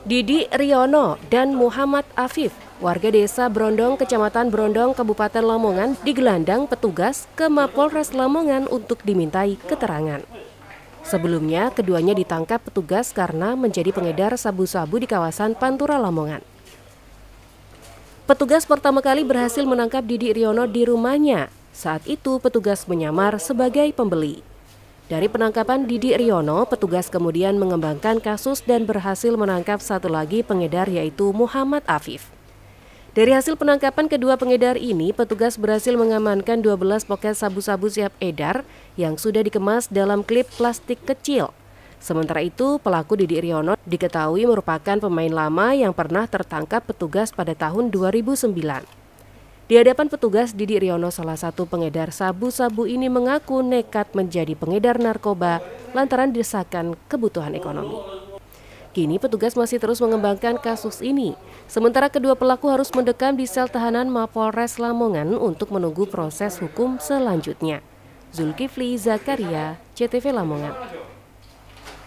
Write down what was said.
Didi Riono dan Muhammad Afif, warga desa Brondong, kecamatan Brondong, Kabupaten Lamongan, digelandang petugas ke Mapolres Lamongan untuk dimintai keterangan. Sebelumnya, keduanya ditangkap petugas karena menjadi pengedar sabu-sabu di kawasan Pantura Lamongan. Petugas pertama kali berhasil menangkap Didi Riono di rumahnya. Saat itu petugas menyamar sebagai pembeli. Dari penangkapan Didi Riono, petugas kemudian mengembangkan kasus dan berhasil menangkap satu lagi pengedar yaitu Muhammad Afif. Dari hasil penangkapan kedua pengedar ini, petugas berhasil mengamankan 12 poket sabu-sabu siap edar yang sudah dikemas dalam klip plastik kecil. Sementara itu, pelaku Didi Riono diketahui merupakan pemain lama yang pernah tertangkap petugas pada tahun 2009. Di hadapan petugas, Didi Riono salah satu pengedar sabu-sabu ini mengaku nekat menjadi pengedar narkoba lantaran desakan kebutuhan ekonomi. Kini petugas masih terus mengembangkan kasus ini. Sementara kedua pelaku harus mendekam di sel tahanan Mapolres Lamongan untuk menunggu proses hukum selanjutnya. Zulkifli Zakaria, CTV Lamongan.